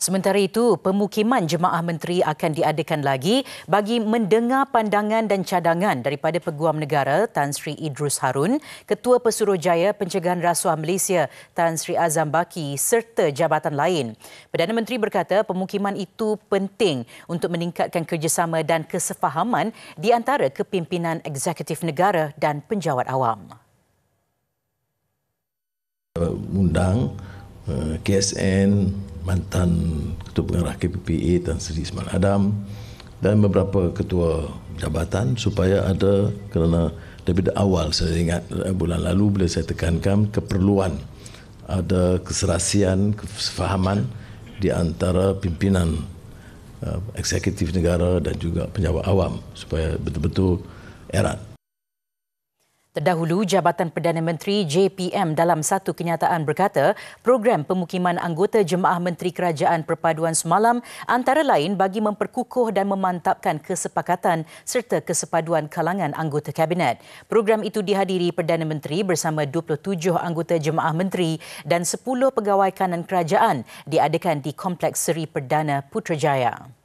Sementara itu, pemukiman jemaah menteri akan diadakan lagi bagi mendengar pandangan dan cadangan daripada Peguam Negara Tan Sri Idrus Harun, Ketua Pesuruhjaya Pencegahan Rasuah Malaysia Tan Sri Azam Baki serta jabatan lain. Perdana Menteri berkata pemukiman itu penting untuk meningkatkan kerjasama dan kesefahaman di antara kepimpinan eksekutif negara dan penjawat awam. Undang eh, KSN mantan ketua pengarah KPPA Tan Sri Ismail Adam dan beberapa ketua jabatan supaya ada kerana dari awal saya ingat eh, bulan lalu bila saya tekankan keperluan ada keserasian, kesefahaman di antara pimpinan uh, eksekutif negara dan juga penjawat awam supaya betul-betul erat. Terdahulu, Jabatan Perdana Menteri JPM dalam satu kenyataan berkata, program pemukiman anggota Jemaah Menteri Kerajaan Perpaduan semalam antara lain bagi memperkukuh dan memantapkan kesepakatan serta kesepaduan kalangan anggota Kabinet. Program itu dihadiri Perdana Menteri bersama 27 anggota Jemaah Menteri dan 10 pegawai kanan kerajaan diadakan di Kompleks Seri Perdana Putrajaya.